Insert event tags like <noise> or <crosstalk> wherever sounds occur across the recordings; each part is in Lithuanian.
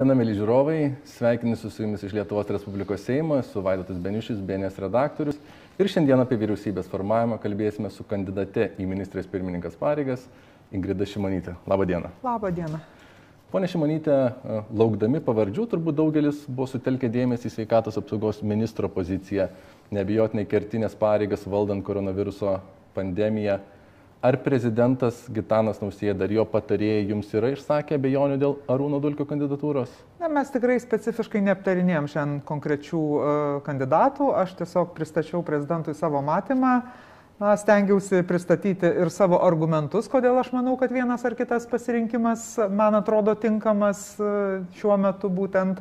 Diena, mėly žiūrovai, sveikinusiu su jumis iš Lietuvos Respublikos Seimo, esu Vaidotas Beniušis, BNS redaktorius ir šiandien apie vyriausybės formavimą kalbėsime su kandidate į ministrės pirmininkas pareigas Ingrida Šimonytė. Labą dieną. Labą dieną. Pone Šimonytė, e, laukdami pavardžių turbūt daugelis buvo sutelkę dėmesį į sveikatos apsaugos ministro poziciją, nebijotinai kertinės pareigas valdant koronaviruso pandemiją Ar prezidentas Gitanas Nausėda ir jo patarėjai jums yra išsakę bejonių dėl Arūno Dulkio kandidatūros? Na, mes tikrai specifiškai neaptarinėjom šiandien konkrečių uh, kandidatų. Aš tiesiog pristačiau prezidentui savo matymą. Na, stengiausi pristatyti ir savo argumentus, kodėl aš manau, kad vienas ar kitas pasirinkimas man atrodo tinkamas uh, šiuo metu būtent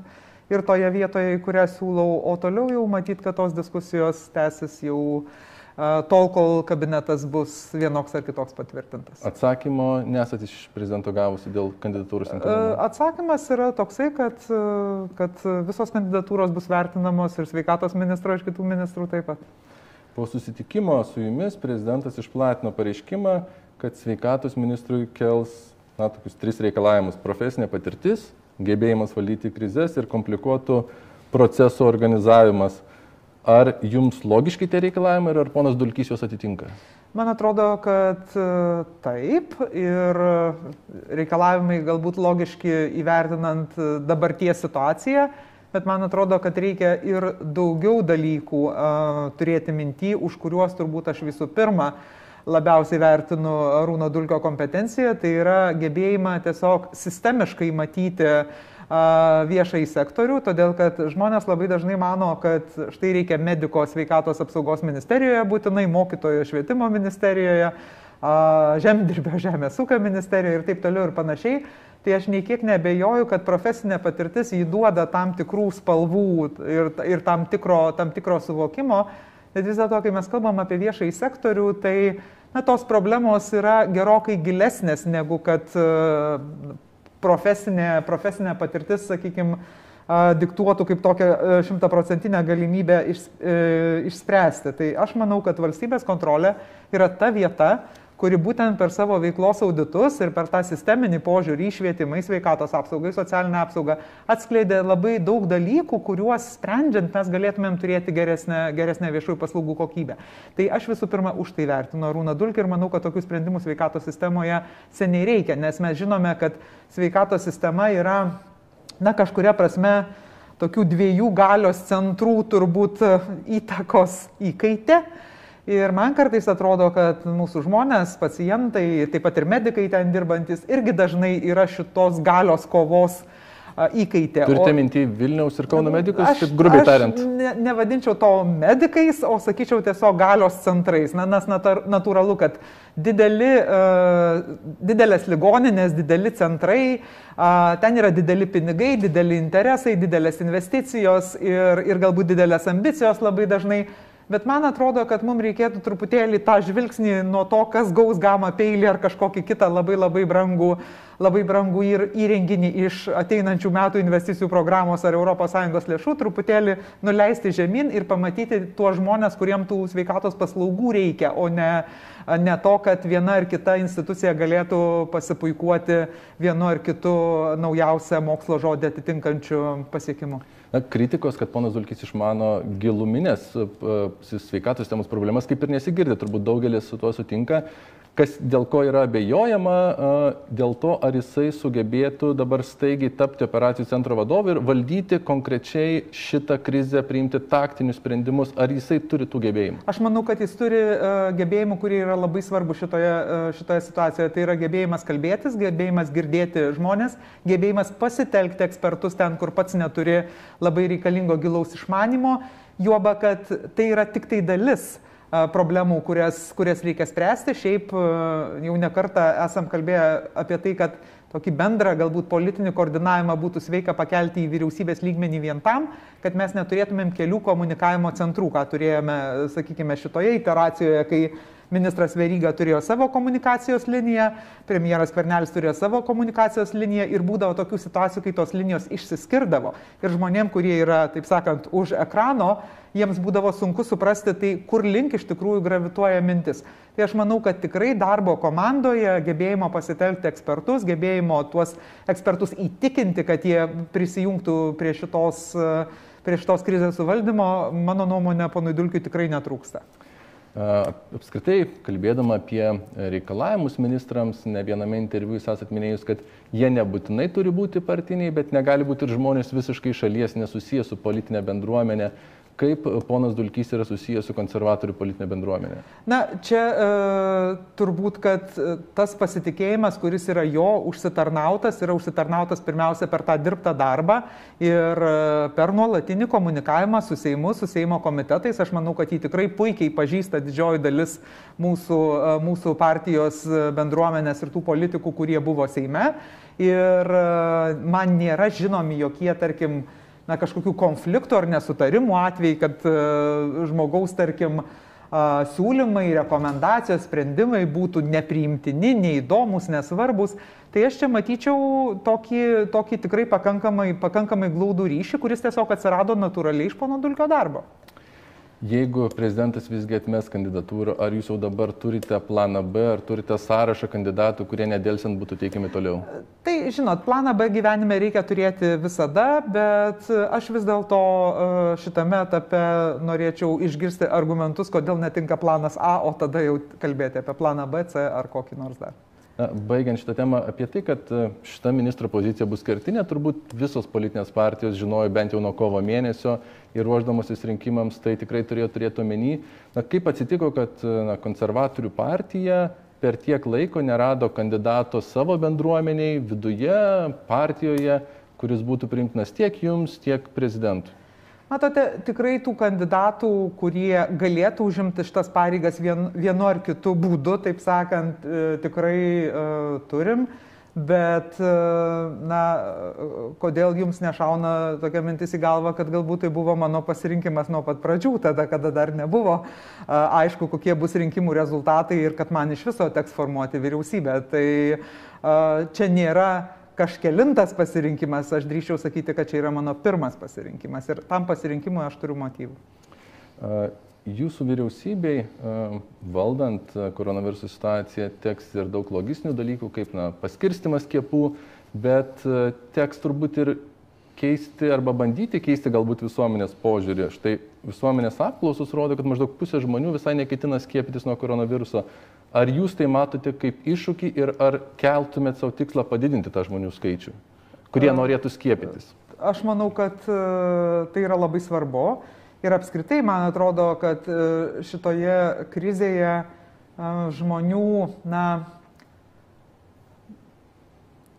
ir toje vietoje, į kurią siūlau. O toliau jau matyt, kad tos diskusijos tęsis jau uh, tol, kol kabinetas bus vienoks ar kitoks patvirtintas. Atsakymo nesat iš prezidento gavusi dėl kandidatūros? Atsakymas yra toksai, kad, kad visos kandidatūros bus vertinamos ir sveikatos ministro, ir kitų ministrų taip pat. Po susitikimo su jumis prezidentas išplatino pareiškimą, kad sveikatos ministrui kels, na, tokius tris reikalavimus - profesinė patirtis, gebėjimas valdyti krizės ir komplikuotų procesų organizavimas. Ar jums logiški tie reikalavimai ir ar ponas Dulkys juos atitinka? Man atrodo, kad e, taip ir reikalavimai galbūt logiški įvertinant e, dabarties situaciją, bet man atrodo, kad reikia ir daugiau dalykų uh, turėti minty, už kuriuos turbūt aš visų pirma labiausiai vertinu Rūno Dulkio kompetenciją, tai yra gebėjimą tiesiog sistemiškai matyti uh, viešai sektorių, todėl kad žmonės labai dažnai mano, kad štai reikia mediko sveikatos apsaugos ministerijoje būtinai, mokytojo švietimo ministerijoje, žemdirbio <laughs> žemės ūkio ministerijoje ir taip toliau ir panašiai. Tai aš nei kiek nebejoju, kad profesinė patirtis įduoda tam tikrų spalvų ir, ir tam, tikro, tam tikro suvokimo, bet vis dėlto, kai mes kalbam apie viešai sektorių, tai na, tos problemos yra gerokai gilesnės negu kad uh, profesinė, profesinė patirtis, sakykime, diktuotų kaip tokią e, šimtaprocentinę galimybę iš, e, išspręsti. Tai aš manau, kad valstybės kontrolė yra ta vieta, kuri būtent per savo veiklos auditus ir per tą sisteminį požiūrį į švietimą, į sveikatos apsaugą, į socialinę apsaugą atskleidė labai daug dalykų, kuriuos sprendžiant mes galėtumėm turėti geresnę, geresnę viešųjų paslaugų kokybę. Tai aš visų pirma už tai vertinu Arūną Dulkį ir manau, kad tokių sprendimų sveikatos sistemoje seniai reikia, nes mes žinome, kad sveikatos sistema yra, na, kažkuria prasme, tokių dviejų galios centrų turbūt įtakos įkaitė. Ir man kartais atrodo, kad mūsų žmonės, pacientai, taip pat ir medikai ten dirbantis, irgi dažnai yra šitos galios kovos įkaitė. Turite mintį Vilniaus ir Kauno medikus, aš, taip grubiai tariant? Ne, nevadinčiau to medikais, o sakyčiau tiesiog galios centrais. Na, nes natūralu, kad dideli, uh, didelės ligoninės, dideli centrai, uh, ten yra dideli pinigai, dideli interesai, didelės investicijos ir, ir galbūt didelės ambicijos labai dažnai. Uh, bet man atrodo, kad mums reikėtų truputėlį tą žvilgsnį nuo to, kas gaus gamą peilį ar kažkokį kitą labai labai brangų, labai brangų ir įrenginį iš ateinančių metų investicijų programos ar ES lėšų, truputėlį nuleisti žemyn ir pamatyti tuos žmonės, kuriems tų sveikatos paslaugų reikia, o ne, ne to, kad viena ar kita institucija galėtų pasipuikuoti vienu ar kitu naujausią mokslo žodį atitinkančiu pasiekimu na, kritikos, kad ponas Dulkis išmano giluminės e, e, sveikatos sistemos problemas, kaip ir nesigirdė, turbūt daugelis su tuo sutinka. Kas dėl ko yra abejojama, e, dėl to, ar jisai sugebėtų dabar staigiai tapti operacijų centro vadovu ir valdyti konkrečiai šitą krizę, priimti taktinius sprendimus, ar jisai turi tų gebėjimų? Aš manau, kad jis turi gebėjimų, kurie yra labai svarbu šitoje, šitoje situacijoje. Tai yra gebėjimas kalbėtis, gebėjimas girdėti žmonės, gebėjimas pasitelkti ekspertus ten, kur pats neturi labai reikalingo gilaus išmanimo, juoba, kad tai yra tik tai dalis problemų, kurias, kurias reikia spręsti. Šiaip jau nekartą esam kalbėję apie tai, kad tokį bendrą galbūt politinį koordinavimą būtų sveika pakelti į vyriausybės lygmenį vien tam, kad mes neturėtumėm kelių komunikavimo centrų, ką turėjome, sakykime, šitoje iteracijoje, kai Ministras Veryga turėjo savo komunikacijos liniją, premjeras Pernelis turėjo savo komunikacijos liniją ir būdavo tokių situacijų, kai tos linijos išsiskirdavo. Ir žmonėm, kurie yra, taip sakant, už ekrano, jiems būdavo sunku suprasti, tai kur link iš tikrųjų gravituoja mintis. Tai aš manau, kad tikrai darbo komandoje gebėjimo pasitelkti ekspertus, gebėjimo tuos ekspertus įtikinti, kad jie prisijungtų prie šitos, prie šitos krizės suvaldymo, mano nuomonė, ponui Dulkiu tikrai netrūksta. Apskritai, kalbėdama apie reikalavimus ministrams, ne viename interviu jūs esat minėjus, kad jie nebūtinai turi būti partiniai, bet negali būti ir žmonės visiškai šalies nesusijęs su politinė bendruomenė, Kaip ponas Dulkys yra susijęs su konservatorių politinė bendruomenė? Na, čia e, turbūt, kad e, tas pasitikėjimas, kuris yra jo užsitarnautas, yra užsitarnautas pirmiausia per tą dirbtą darbą ir e, per nuolatinį komunikavimą su Seimu, su Seimo komitetais. Aš manau, kad jį tikrai puikiai pažįsta didžioji dalis mūsų, e, mūsų partijos bendruomenės ir tų politikų, kurie buvo Seime. Ir man nėra žinomi jokie, tarkim, na, kažkokių konfliktų ar nesutarimų atvejai, kad e, žmogaus, tarkim, siūlymai, rekomendacijos, sprendimai būtų nepriimtini, neįdomus, nesvarbus. Tai aš čia matyčiau tokį, tokį tikrai pakankamai, pakankamai glaudų ryšį, kuris tiesiog atsirado natūraliai iš pono Dulkio darbo. Jeigu prezidentas visgi atmes kandidatūrą, ar jūs jau dabar turite planą B, ar turite sąrašą kandidatų, kurie nedėlsant būtų teikiami toliau? Tai žinot, planą B gyvenime reikia turėti visada, bet aš vis dėlto e, šitame etape norėčiau išgirsti argumentus, kodėl netinka planas A, o tada jau kalbėti apie planą B, C ar kokį nors dar. Na, baigiant šitą temą apie tai, kad e, šita ministro pozicija bus kertinė, turbūt visos politinės partijos žinojo bent jau nuo kovo mėnesio ir ruoždamosis rinkimams tai tikrai turėjo turėti omeny. Na, kaip atsitiko, kad e, na, konservatorių partija per tiek laiko nerado kandidato savo bendruomeniai, viduje, partijoje, kuris būtų priimtinas tiek jums, tiek prezidentui? Matote, tikrai tų kandidatų, kurie galėtų užimti šitas pareigas vien, vienu ar kitu būdu, taip sakant, e, tikrai uh, turim. Bet, e, na, kodėl jums nešauna tokia mintis į galvą, kad galbūt tai buvo mano pasirinkimas nuo pat pradžių, tada, kada dar nebuvo aišku, kokie bus rinkimų rezultatai ir kad man iš viso teks formuoti vyriausybę. Tai čia nėra kažkelintas pasirinkimas, aš drįščiau sakyti, kad čia yra mano pirmas pasirinkimas ir tam pasirinkimui aš turiu motyvų. Jūsų vyriausybei valdant koronaviruso situaciją teks ir daug logistinių dalykų, kaip na, paskirstimas kiepų, bet teks turbūt ir keisti arba bandyti keisti galbūt visuomenės požiūrį. Štai visuomenės apklausos rodo, kad maždaug pusė žmonių visai neketina skiepytis nuo koronaviruso. Ar jūs tai matote kaip iššūkį ir ar keltumėt savo tikslą padidinti tą žmonių skaičių, kurie norėtų skiepytis? Aš manau, kad e, tai yra labai svarbu ir apskritai man atrodo, kad e, šitoje krizėje e, žmonių, na,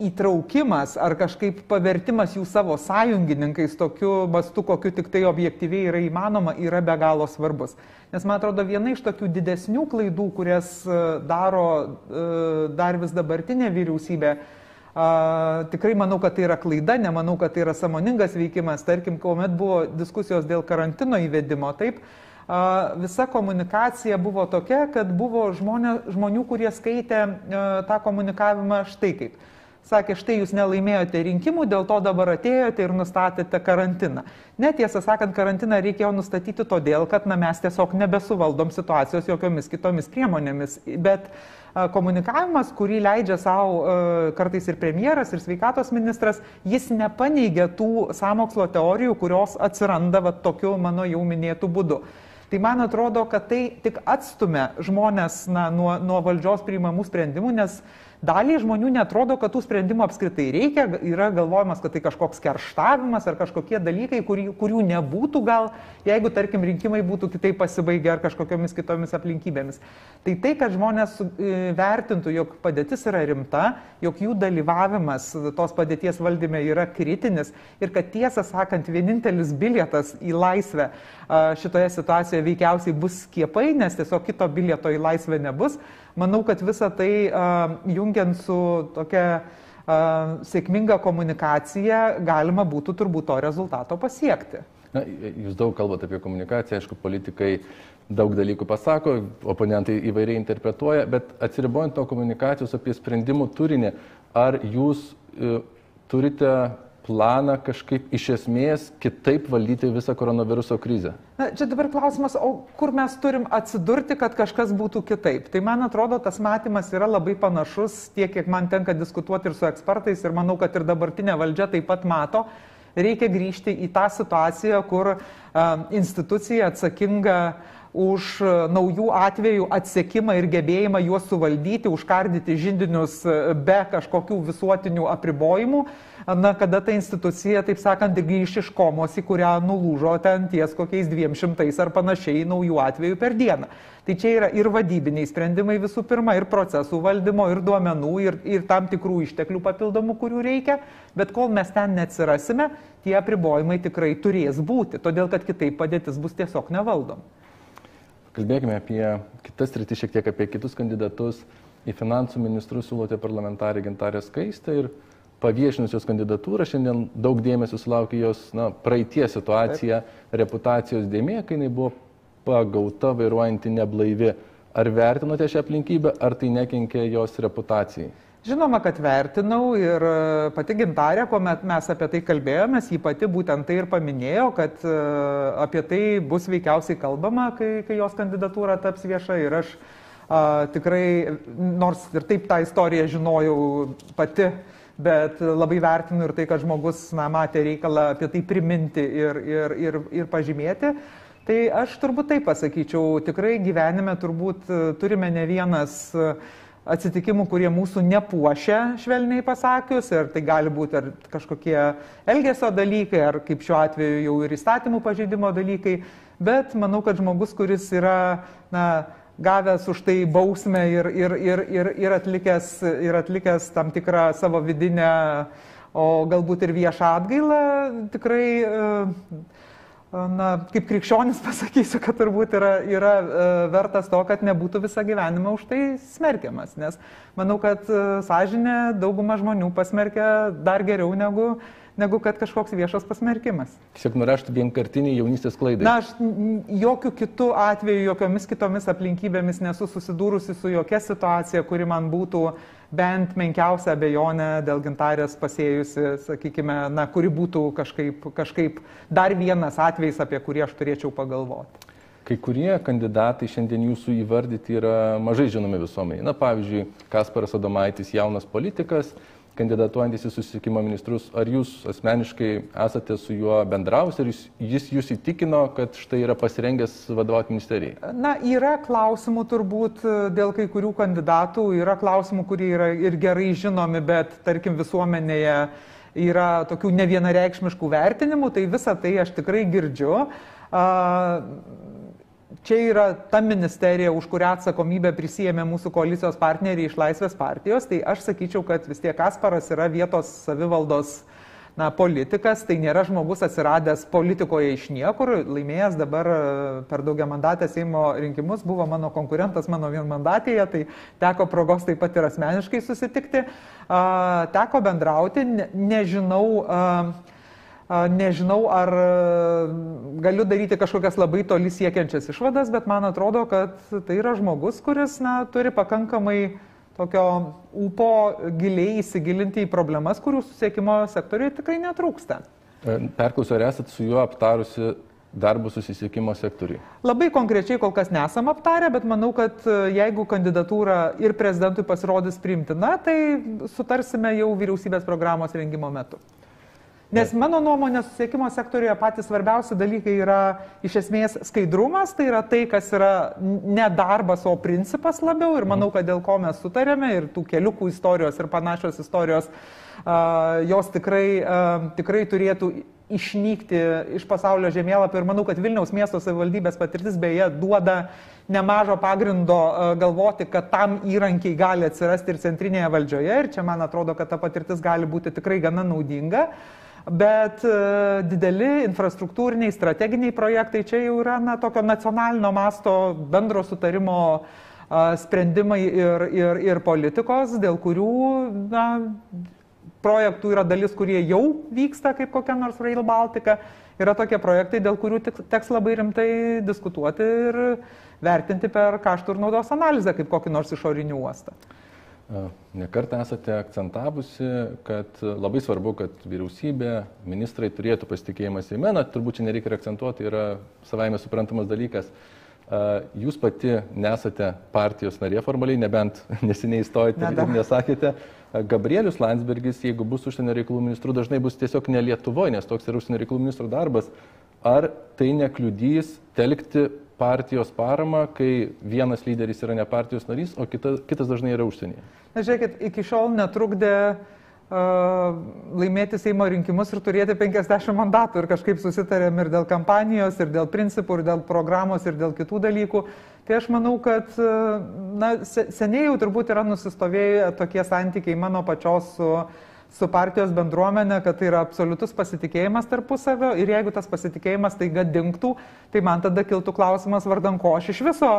įtraukimas ar kažkaip pavertimas jų savo sąjungininkais tokiu mastu, kokiu tik tai objektyviai yra įmanoma, yra be galo svarbus. Nes man atrodo, viena iš tokių didesnių klaidų, kurias e, daro e, dar vis dabartinė vyriausybė, A, e, tikrai manau, kad tai yra klaida, nemanau, kad tai yra samoningas veikimas. Tarkim, kuomet buvo diskusijos dėl karantino įvedimo, taip, a, visa komunikacija buvo tokia, kad buvo žmonė, žmonių, kurie skaitė a, tą komunikavimą štai kaip sakė, štai jūs nelaimėjote rinkimų, dėl to dabar atėjote ir nustatėte karantiną. Net tiesą sakant, karantiną reikėjo nustatyti todėl, kad na, mes tiesiog nebesuvaldom situacijos jokiomis kitomis priemonėmis. Bet komunikavimas, kurį leidžia savo kartais ir premjeras, ir sveikatos ministras, jis nepaneigia tų samokslo teorijų, kurios atsiranda va, tokiu mano jau minėtų būdu. Tai man atrodo, kad tai tik atstumia žmonės na, nuo, nuo valdžios priimamų sprendimų, nes uh, Daliai žmonių netrodo, kad tų sprendimų apskritai reikia, yra galvojimas, kad tai kažkoks kerštavimas ar kažkokie dalykai, kurių, kurių nebūtų gal, jeigu, tarkim, rinkimai būtų kitaip pasibaigę ar kažkokiamis kitomis aplinkybėmis. Tai tai, kad žmonės e, vertintų, jog padėtis yra rimta, jog jų dalyvavimas tos padėties valdyme yra kritinis ir kad tiesą sakant, vienintelis bilietas į laisvę šitoje situacijoje veikiausiai bus skiepai, nes tiesiog kito bilieto į laisvę nebus. Manau, kad visa tai jungiant su tokia sėkminga komunikacija galima būtų turbūt to rezultato pasiekti. Na, jūs daug kalbate apie komunikaciją, aišku, politikai daug dalykų pasako, oponentai įvairiai interpretuoja, bet atsiribojant nuo komunikacijos apie sprendimų turinį, ar jūs e, turite planą kažkaip iš esmės kitaip valdyti visą koronaviruso krizę? Na, čia dabar klausimas, o kur mes turim atsidurti, kad kažkas būtų kitaip? Tai man atrodo, tas matymas yra labai panašus tiek, kiek man tenka diskutuoti ir su ekspertais ir manau, kad ir dabartinė valdžia taip pat mato. Reikia grįžti į tą situaciją, kur uh, institucija atsakinga uh, už naujų atvejų atsekimą ir gebėjimą juos suvaldyti, užkardyti žindinius be kažkokių visuotinių apribojimų na, kada ta institucija, taip sakant, grįž iš komos, į kurią nulūžo ten ties kokiais dviem šimtais ar panašiai naujų atvejų per dieną. Tai čia yra ir vadybiniai sprendimai visų pirma, ir procesų valdymo, ir duomenų, ir, ir tam tikrų išteklių papildomų, kurių reikia, bet kol mes ten neatsirasime, tie apribojimai tikrai turės būti, todėl kad kitaip padėtis bus tiesiog nevaldom. Kalbėkime apie kitas rytis, šiek tiek apie kitus kandidatus. Į finansų ministrus siūlote parlamentarį Gintarę Skaistę ir paviešinusios kandidatūrą, šiandien daug dėmesio sulaukė jos na, praeitie situacija, Taip. reputacijos dėmė, kai jinai buvo pagauta vairuojanti neblaivi. Ar vertinote šią aplinkybę, ar tai nekenkė jos reputacijai? Žinoma, kad vertinau ir e, pati gintarė, kuomet mes apie tai kalbėjomės, ji pati būtent tai ir paminėjo, kad e, apie tai bus veikiausiai kalbama, kai, kai jos kandidatūra taps vieša ir aš a, tikrai, nors ir taip tą istoriją žinojau pati, a, bet labai vertinu ir tai, kad žmogus na, matė reikalą apie tai priminti ir, ir, ir, ir pažymėti. Tai aš turbūt taip pasakyčiau, tikrai gyvenime turbūt e, turime ne vienas e, atsitikimų, kurie mūsų nepuošia, švelniai pasakius, ir tai gali būti ar kažkokie elgesio dalykai, ar kaip šiuo atveju jau ir įstatymų pažeidimo dalykai, bet manau, kad žmogus, kuris yra na, gavęs už tai bausmę ir, ir, ir, ir, ir, atlikęs, ir atlikęs tam tikrą savo vidinę, o galbūt ir viešą atgailą, tikrai, e, na, kaip krikščionis <laughs> pasakysiu, kad turbūt yra, yra e, vertas to, kad nebūtų visą gyvenimą už tai smerkiamas, nes manau, kad e, sąžinė dauguma žmonių pasmerkia dar geriau negu negu kad kažkoks viešas pasmerkimas. Tiesiog nuraštų vienkartinį jaunystės klaidą. Na, aš jokių kitų atvejų, jokiomis kitomis aplinkybėmis nesu susidūrusi su jokia situacija, kuri man būtų bent menkiausia abejonė dėl gintarės pasėjusi, sakykime, na, kuri būtų kažkaip, kažkaip dar vienas atvejis, apie kurį aš turėčiau pagalvoti. Kai kurie kandidatai šiandien jūsų įvardyti yra mažai žinomi visuomeniai. Na, pavyzdžiui, Kasparas Adomaitis, jaunas politikas, kandidatuojantis į susisiekimo ministrus, ar jūs asmeniškai esate su juo bendraus, ar jis, jis jūs įtikino, kad štai yra pasirengęs vadovauti ministerijai? Na, yra klausimų turbūt e, dėl kai kurių kandidatų, yra klausimų, kurie yra ir gerai žinomi, bet tarkim visuomenėje yra tokių nevienareikšmiškų vertinimų, tai visą tai aš tikrai girdžiu. Uh, čia yra ta ministerija, už kurią atsakomybę prisijėmė mūsų koalicijos partneriai iš Laisvės partijos, tai aš sakyčiau, kad vis tiek Kasparas yra vietos savivaldos na, politikas, tai nėra žmogus atsiradęs politikoje iš niekur, laimėjęs dabar e, per daugia mandatę Seimo rinkimus, buvo mano konkurentas mano vienmandatėje, tai teko progos taip pat ir asmeniškai susitikti, teko bendrauti, nežinau, Nežinau, ar e, galiu daryti kažkokias labai toli siekiančias išvadas, bet man atrodo, kad tai yra žmogus, kuris na, turi pakankamai tokio upo giliai įsigilinti į problemas, kurių susiekimo sektoriuje tikrai netrūksta. E, perklausiu, ar esat su juo aptarusi darbų susisiekimo sektoriui? Labai konkrečiai kol kas nesam aptarę, bet manau, kad e, jeigu kandidatūra ir prezidentui pasirodys priimtina, tai sutarsime jau vyriausybės programos rengimo metu. Nes mano nuomonė, susisiekimo sektoriuje patys svarbiausi dalykai yra iš esmės skaidrumas, tai yra tai, kas yra ne darbas, o principas labiau ir manau, kad dėl ko mes sutarėme ir tų keliukų istorijos ir panašios istorijos, uh, jos tikrai, uh, tikrai turėtų išnykti iš pasaulio žemėlapio ir manau, kad Vilniaus miesto savivaldybės patirtis beje duoda nemažo pagrindo galvoti, kad tam įrankiai gali atsirasti ir centrinėje valdžioje ir čia man atrodo, kad ta patirtis gali būti tikrai gana naudinga. Uh, bet e, dideli infrastruktūriniai, strateginiai projektai čia jau yra na, tokio nacionalinio masto bendro sutarimo sprendimai ir, ir, ir politikos, dėl kurių na, projektų yra dalis, kurie jau vyksta, kaip kokia nors Rail Baltica, yra tokie projektai, dėl kurių teks labai rimtai diskutuoti ir vertinti per kaštų ir naudos analizę, kaip kokį nors išorinį uostą. Nekart esate akcentavusi, kad labai svarbu, kad vyriausybė, ministrai turėtų pasitikėjimą Seime, na, turbūt čia nereikia akcentuoti, yra savaime suprantamas dalykas. Jūs pati nesate partijos narė formaliai, nebent <laughs> neseniai įstojate ir nesakėte. Gabrielius Landsbergis, jeigu bus užsienio reikalų ministru, dažnai bus tiesiog ne Lietuvoje, nes toks yra užsienio reikalų ministro darbas. Ar tai nekliudys telkti partijos paramą, kai vienas lyderis yra ne partijos narys, o kita, kitas dažnai yra užsienyje. Na žiūrėkit, iki šiol netrukdė e, laimėti Seimo rinkimus ir turėti 50 mandatų. Ir kažkaip susitarėm ir dėl kampanijos, ir dėl principų, ir dėl programos, ir dėl kitų dalykų. Tai aš manau, kad e, na, seniai jau turbūt yra nusistovėję tokie santykiai mano pačios su uh, su partijos bendruomenė, kad tai yra absoliutus pasitikėjimas tarpusavio ir jeigu tas pasitikėjimas taiga dinktų, tai man tada kiltų klausimas vardan ko aš iš viso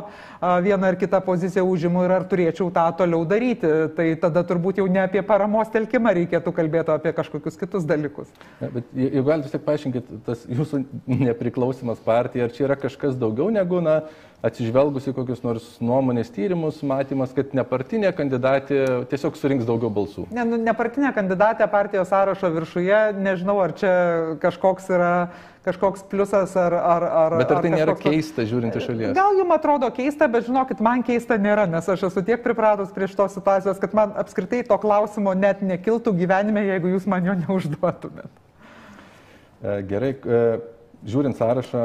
vieną ar kitą poziciją užimu ir ar turėčiau tą toliau daryti. Tai tada turbūt jau ne apie paramos telkimą reikėtų kalbėti, o apie kažkokius kitus dalykus. Ja, bet jeigu galite vis tiek paaiškinkit, tas jūsų <laughs> nepriklausimas partija, ar čia yra kažkas daugiau negu, na, atsižvelgus į kokius nors nuomonės tyrimus, matymas, kad nepartinė kandidatė tiesiog surinks daugiau balsų. Ne, nu, nepartinė kandidatė partijos sąrašo viršuje, nežinau, ar čia kažkoks yra kažkoks pliusas ar... ar, ar bet ar, tai ar tai kažkoks... nėra keista žiūrint iš šalies? Gal jums atrodo keista, bet žinokit, man keista nėra, nes aš esu tiek pripratus prie šitos situacijos, kad man apskritai to klausimo net nekiltų gyvenime, jeigu jūs man jo neužduotumėt. E, gerai, e, žiūrint sąrašą,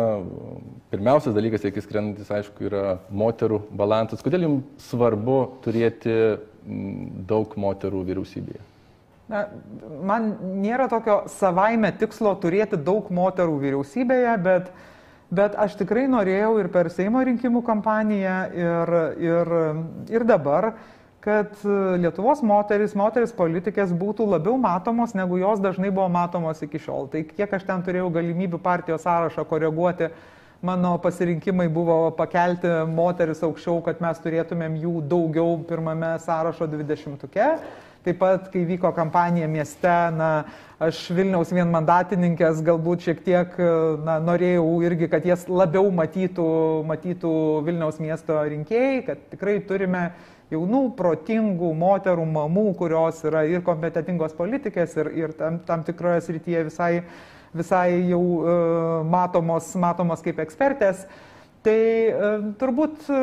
pirmiausias dalykas, iki skrendantis, aišku, yra moterų balansas. Kodėl jums svarbu turėti mm, daug moterų vyriausybėje? Na, man nėra tokio savaime tikslo turėti daug moterų vyriausybėje, bet, bet aš tikrai norėjau ir per Seimo rinkimų kampaniją, ir, ir, ir dabar uh, kad e, Lietuvos moteris, moteris politikės būtų labiau matomos, negu jos dažnai buvo matomos iki šiol. Tai kiek aš ten turėjau galimybių partijos sąrašą koreguoti, mano pasirinkimai buvo pakelti moteris aukščiau, kad mes turėtumėm jų daugiau pirmame sąrašo dvidešimtuke. Taip pat, kai vyko kampanija mieste, na, aš Vilniaus vienmandatininkės galbūt šiek tiek e, na, norėjau irgi, kad jas labiau matytų, matytų Vilniaus miesto rinkėjai, kad tikrai turime jaunų, protingų moterų, mamų, kurios yra ir kompetitingos politikės, ir, ir tam, tam tikroje srityje visai, visai jau e, matomos, matomos kaip ekspertės. Tai e, turbūt, e,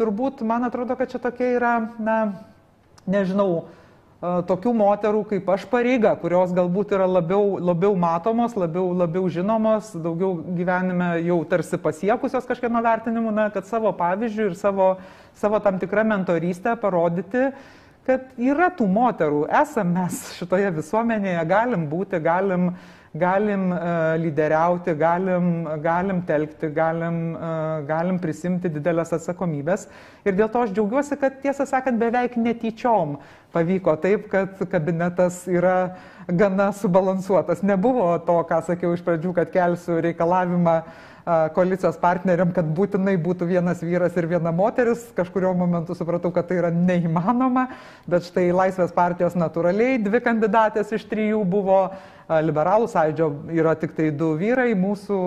turbūt, man atrodo, kad čia tokia yra, na, nežinau, tokių moterų kaip aš pareiga, kurios galbūt yra labiau, labiau matomos, labiau, labiau žinomos, daugiau gyvenime jau tarsi pasiekusios kažkieno vertinimu, na, kad savo pavyzdžių ir savo, savo tam tikrą mentorystę parodyti, kad yra tų moterų, esame mes šitoje visuomenėje, galim būti, galim uh, galim e, lyderiauti, galim, galim telkti, galim, e, galim prisimti didelės atsakomybės. Ir dėl to aš džiaugiuosi, kad tiesą sakant beveik netyčiom pavyko taip, kad kabinetas yra gana subalansuotas. Nebuvo to, ką sakiau iš pradžių, kad kelsiu reikalavimą koalicijos partneriam, kad būtinai būtų vienas vyras ir viena moteris. Kažkurio momentu supratau, kad tai yra neįmanoma, bet štai Laisvės partijos natūraliai dvi kandidatės iš trijų buvo, liberalų sąidžio yra tik tai du vyrai, mūsų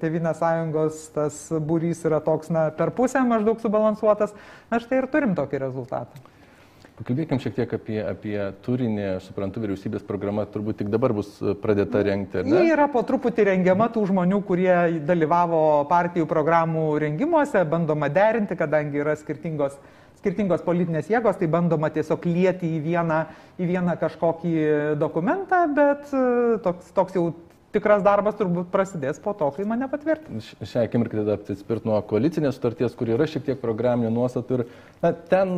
Tevinės sąjungos tas būrys yra toks, na, per pusę maždaug subalansuotas. Na štai ir turim tokį rezultatą. Pakalbėkime šiek tiek apie, apie turinį. Aš suprantu, vyriausybės programa turbūt tik dabar bus e, pradėta rengti. Ji yra po truputį rengiama tų žmonių, kurie dalyvavo partijų programų rengimuose, bandoma derinti, kadangi yra skirtingos, skirtingos politinės jėgos, tai bandoma tiesiog lieti į vieną, į vieną kažkokį dokumentą, bet e, toks, toks jau tikras darbas turbūt prasidės po to, kai mane patvirtins. Šią akimirką tada atsispirt nuo koalicinės sutarties, kur yra šiek tiek programinė nuostata ir na, ten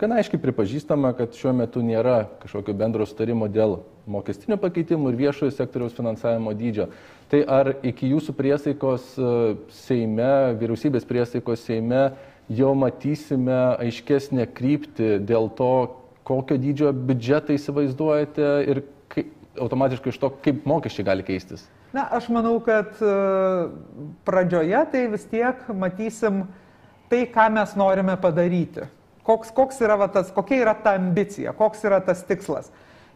gana aiškiai pripažįstama, kad šiuo metu nėra kažkokio bendro sutarimo dėl mokestinio pakeitimų ir viešojo sektoriaus finansavimo dydžio. Tai ar iki jūsų priesaikos e, Seime, vyriausybės priesaikos Seime jau matysime aiškesnę kryptį dėl to, kokio dydžio biudžetą įsivaizduojate ir automatiškai iš to, kaip mokesčiai gali keistis? Na, aš manau, kad e, pradžioje tai vis tiek matysim tai, ką mes norime padaryti. Koks, koks yra va, tas, kokia yra ta ambicija, koks yra tas tikslas.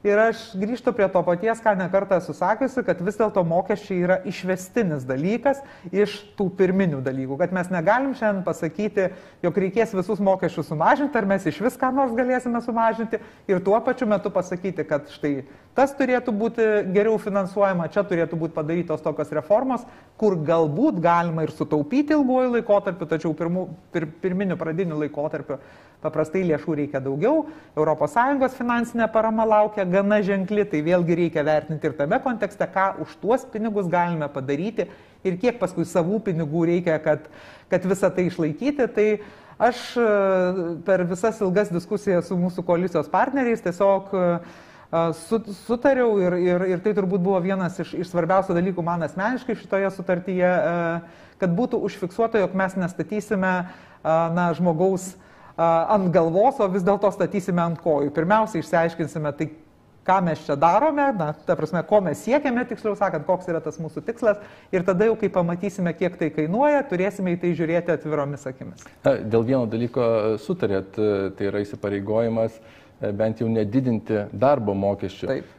Ir aš grįžtu prie to paties, ką nekartą esu sakiusi, kad vis dėlto mokesčiai yra išvestinis dalykas iš tų pirminių dalykų. Kad mes negalim šiandien pasakyti, jog reikės visus mokesčius sumažinti, ar mes iš viską nors galėsime sumažinti. Ir tuo pačiu metu pasakyti, kad štai tas turėtų būti geriau finansuojama, čia turėtų būti padarytos tokios reformos, kur galbūt galima ir sutaupyti ilguoju laikotarpiu, tačiau pirmu, pir, pirminiu pradiniu laikotarpiu Paprastai lėšų reikia daugiau, ES finansinė parama laukia gana ženkli, tai vėlgi reikia vertinti ir tame kontekste, ką už tuos pinigus galime padaryti ir kiek paskui savų pinigų reikia, kad, kad visą tai išlaikyti. Tai aš e, per visas ilgas diskusijas su mūsų koalicijos partneriais tiesiog e, sutariau ir, ir, ir tai turbūt buvo vienas iš, iš svarbiausių dalykų man asmeniškai šitoje sutartyje, e, kad būtų užfiksuota, jog mes nestatysime na, žmogaus ant galvos, o vis dėlto statysime ant kojų. Pirmiausia, išsiaiškinsime tai, ką mes čia darome, na, ta prasme, ko mes siekiame, tiksliau sakant, koks yra tas mūsų tikslas ir tada jau, kai pamatysime, kiek tai kainuoja, turėsime į tai žiūrėti atviromis akimis. Dėl vieno dalyko sutarėt, tai yra įsipareigojimas bent jau nedidinti darbo mokesčių. Taip.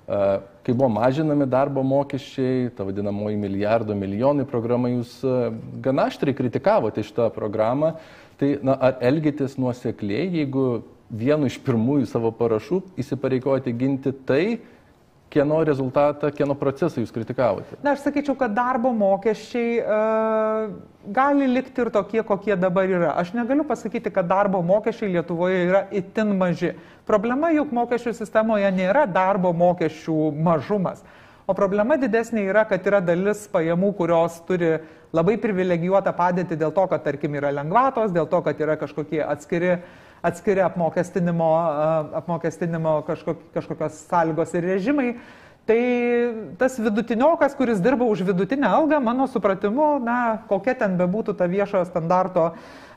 Kai buvo mažinami darbo mokesčiai, ta vadinamoji milijardo milijonai programa, jūs gana aštriai kritikavote šitą programą tai na, ar elgitės nuosekliai, jeigu vienu iš pirmųjų savo parašų įsipareigojate ginti tai, kieno rezultatą, kieno procesą jūs kritikavote? Na, aš sakyčiau, kad darbo mokesčiai uh, gali likti ir tokie, kokie dabar yra. Aš negaliu pasakyti, kad darbo mokesčiai Lietuvoje yra itin maži. Problema juk mokesčių sistemoje nėra darbo mokesčių mažumas. Uh, O problema didesnė yra, kad yra dalis pajamų, kurios turi labai privilegijuotą padėtį dėl to, kad, tarkim, yra lengvatos, dėl to, kad yra kažkokie atskiri, atskiri apmokestinimo, apmokestinimo kažkok, kažkokios sąlygos ir režimai. Tai tas vidutiniokas, kuris dirba už vidutinę algą, mano supratimu, na, kokia ten bebūtų ta viešojo standarto,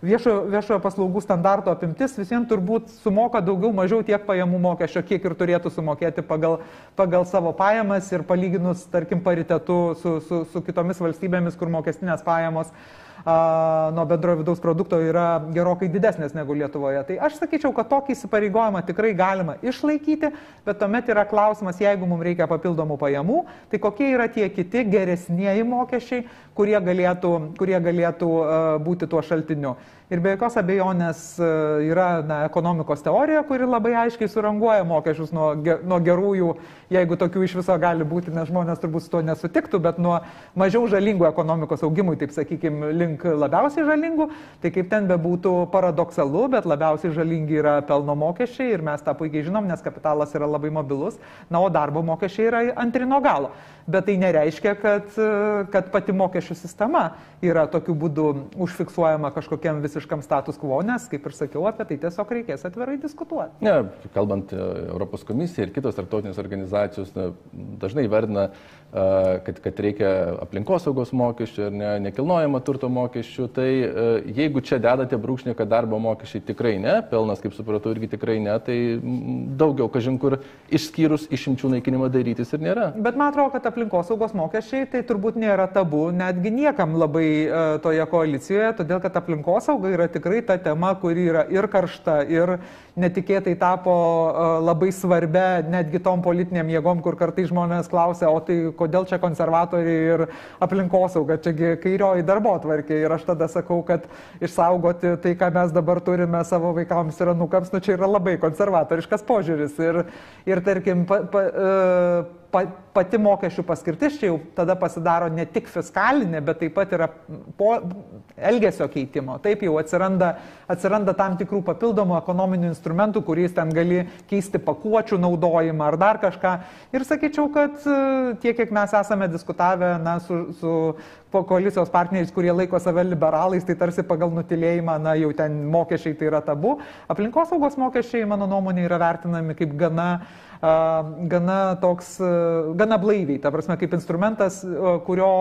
viešojo, viešojo paslaugų standarto apimtis, visiems turbūt sumoka daugiau mažiau tiek pajamų mokesčio, kiek ir turėtų sumokėti pagal, pagal savo pajamas ir palyginus, tarkim, paritetu su, su, su kitomis valstybėmis, kur mokestinės pajamos uh, nuo bendro vidaus produkto yra gerokai didesnės negu Lietuvoje. Tai aš sakyčiau, kad tokį įsipareigojimą tikrai galima išlaikyti, bet tuomet yra klausimas, jeigu mums reikia papildomų pajamų, tai kokie yra tie kiti geresnieji mokesčiai, kurie galėtų, kurie galėtų būti tuo šaltiniu. Ir be jokios abejonės e, yra na, ekonomikos teorija, kuri labai aiškiai suranguoja mokesčius nuo, nuo gerųjų, jeigu tokių iš viso gali būti, nes žmonės turbūt su to nesutiktų, bet nuo mažiau žalingų ekonomikos augimui, taip sakykime, link labiausiai žalingų. Tai kaip ten bebūtų paradoksalu, bet labiausiai žalingi yra pelno mokesčiai ir mes tą puikiai žinom, nes kapitalas yra labai mobilus, na, o darbo mokesčiai yra antrino galo. Bet tai nereiškia, kad, kad pati mokesčių sistema yra tokiu būdu užfiksuojama kažkokiam visiškai visiškam status quo, nes, kaip ir sakiau, apie tai tiesiog reikės atvirai diskutuoti. Ne, kalbant e, Europos komisija ir kitos tarptautinės organizacijos na, dažnai vardina kad, kad reikia aplinkosaugos mokesčių ir ne, nekilnojamo turto mokesčių, tai jeigu čia dedate brūkšnį, kad darbo mokesčiai tikrai ne, pelnas, kaip supratau, irgi tikrai ne, tai daugiau kažkur išskyrus išimčių naikinimą darytis ir nėra. Bet man atrodo, kad aplinkosaugos mokesčiai tai turbūt nėra tabu netgi niekam labai toje koalicijoje, todėl kad aplinkosauga yra tikrai ta tema, kuri yra ir karšta, ir netikėtai tapo labai svarbia netgi tom politiniam jėgom, kur kartai žmonės klausia, o tai kodėl čia konservatoriai ir aplinkosauga, čiagi kairioji darbo tvarkė. Ir aš tada sakau, kad išsaugoti tai, ką mes dabar turime savo vaikams ir anukams, nu čia yra labai konservatoriškas požiūris. Ir, ir tarkim, pa, pa, uh, pa, pati mokesčių paskirtis čia jau tada pasidaro ne tik fiskalinė, bet taip pat yra po elgesio keitimo. Taip jau atsiranda, atsiranda tam tikrų papildomų ekonominių instrumentų, kuriais ten gali keisti pakuočių naudojimą ar dar kažką. Ir sakyčiau, kad e, tiek, kiek mes esame diskutavę na, su, su po koalicijos partneriais, kurie laiko save liberalais, tai tarsi pagal nutilėjimą, na jau ten mokesčiai tai yra tabu. Aplinkosaugos mokesčiai, mano nuomonė, yra vertinami kaip gana gana toks, gana blaiviai, ta prasme, kaip instrumentas, kurio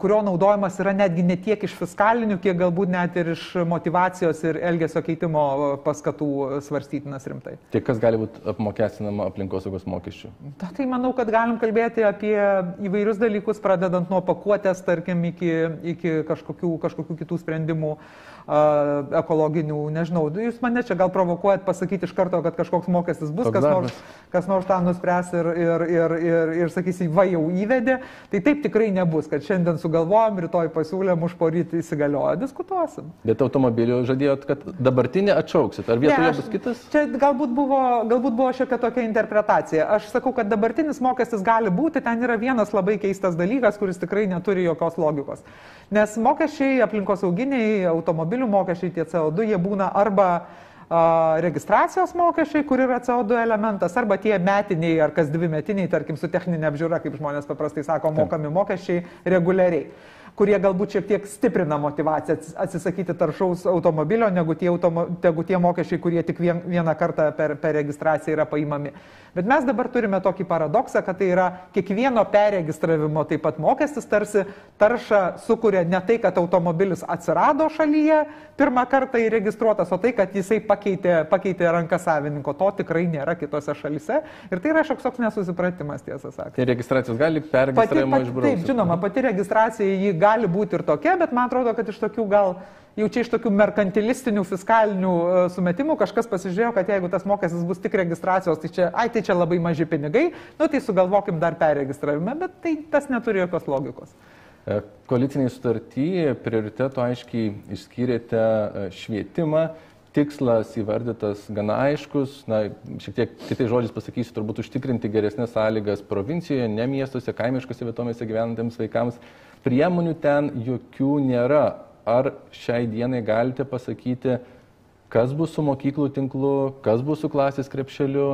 kurio naudojimas yra netgi ne tiek iš fiskalinių, kiek galbūt net ir iš motivacijos ir elgesio keitimo paskatų svarstytinas rimtai. Tai kas gali būti apmokestinama aplinkosaugos mokesčių? Ta, tai manau, kad galim kalbėti apie įvairius dalykus, pradedant nuo pakuotės, tarkim, iki, iki kažkokių, kažkokių kitų sprendimų. Uh, ekologinių, nežinau, jūs mane čia gal provokuojat pasakyti iš karto, kad kažkoks mokestis bus, kas nors, kas nors tą nuspręs ir, ir, ir, ir, ir sakysi, va jau įvedė, tai taip tikrai nebus, kad šiandien sugalvojom, rytoj pasiūlėm, už porytį įsigaliojo, diskutuosim. Bet automobilių žadėjot, kad dabartinį atšauksit, ar vietoje ne, aš, bus kitas? Čia galbūt buvo, galbūt buvo šiokia tokia interpretacija. Aš sakau, kad dabartinis mokestis gali būti, ten yra vienas labai keistas dalykas, kuris tikrai neturi jokios logikos. Nes mokesčiai aplinkosauginiai automobiliai automobilių mokesčiai, tie CO2, jie būna arba registracijos mokesčiai, kur yra CO2 elementas, arba tie metiniai ar kas dvi metiniai, tarkim, su techninė apžiūra, kaip žmonės paprastai sako, mokami mokesčiai reguliariai kurie galbūt šiek tiek stiprina motivaciją atsisakyti taršaus automobilio, negu tie, automo, negu tie mokesčiai, kurie tik vien, vieną kartą per, per registraciją yra paimami. Bet mes dabar turime tokį paradoksą, kad tai yra kiekvieno perregistravimo taip pat mokestis tarsi tarša sukuria ne tai, kad automobilis atsirado šalyje, pirmą kartą įregistruotas, o tai, kad jisai pakeitė, pakeitė ranką savininko, to tikrai nėra kitose šalise. Ir tai yra šioks toks nesusipratimas, tiesą sakant. Tai registracijos gali perregistravimo išbraukti. Taip, žinoma, pati registracija ji gali būti ir tokia, bet man atrodo, kad iš tokių gal jau čia iš tokių merkantilistinių fiskalinių e, sumetimų kažkas pasižiūrėjo, kad jeigu tas mokestis bus tik registracijos, tai čia, ai, tai čia labai maži pinigai, nu tai sugalvokim dar perregistravime, bet tai tas neturi jokios logikos. E, Koaliciniai sutartyje prioritetu aiškiai išskyrėte e, švietimą, tikslas įvardytas gana aiškus, na, šiek tiek kitais žodžiais pasakysiu, turbūt užtikrinti geresnės sąlygas provincijoje, ne miestuose, kaimiškose vietomėse gyvenantiems vaikams. Priemonių ten jokių nėra. Ar šiai dienai galite pasakyti, kas bus su mokyklų tinklu, kas bus su klasės krepšeliu?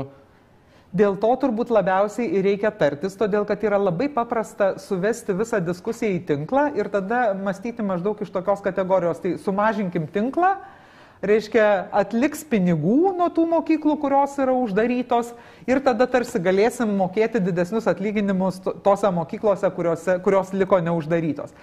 Dėl to turbūt labiausiai ir reikia tartis, todėl kad yra labai paprasta suvesti visą diskusiją į tinklą ir tada mąstyti maždaug iš tokios kategorijos. Tai sumažinkim tinklą, reiškia, atliks pinigų nuo tų mokyklų, kurios yra uždarytos ir tada tarsi galėsim mokėti didesnius atlyginimus tose mokyklose, kurios, kurios liko neuždarytos